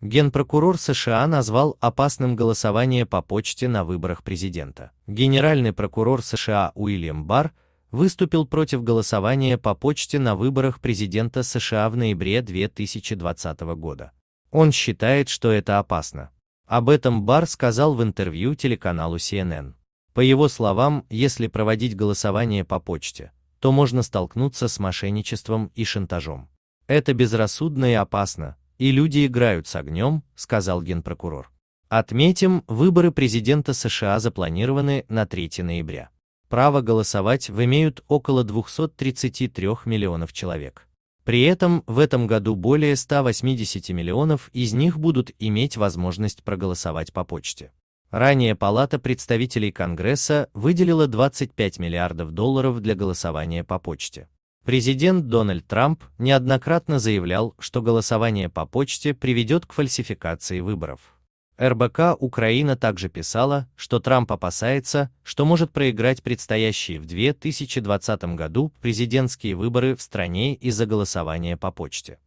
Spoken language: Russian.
Генпрокурор США назвал опасным голосование по почте на выборах президента. Генеральный прокурор США Уильям Барр выступил против голосования по почте на выборах президента США в ноябре 2020 года. Он считает, что это опасно. Об этом Барр сказал в интервью телеканалу CNN. По его словам, если проводить голосование по почте, то можно столкнуться с мошенничеством и шантажом. Это безрассудно и опасно, и люди играют с огнем, сказал генпрокурор. Отметим, выборы президента США запланированы на 3 ноября. Право голосовать в имеют около 233 миллионов человек. При этом в этом году более 180 миллионов из них будут иметь возможность проголосовать по почте. Ранее Палата представителей Конгресса выделила 25 миллиардов долларов для голосования по почте. Президент Дональд Трамп неоднократно заявлял, что голосование по почте приведет к фальсификации выборов. РБК Украина также писала, что Трамп опасается, что может проиграть предстоящие в 2020 году президентские выборы в стране из-за голосования по почте.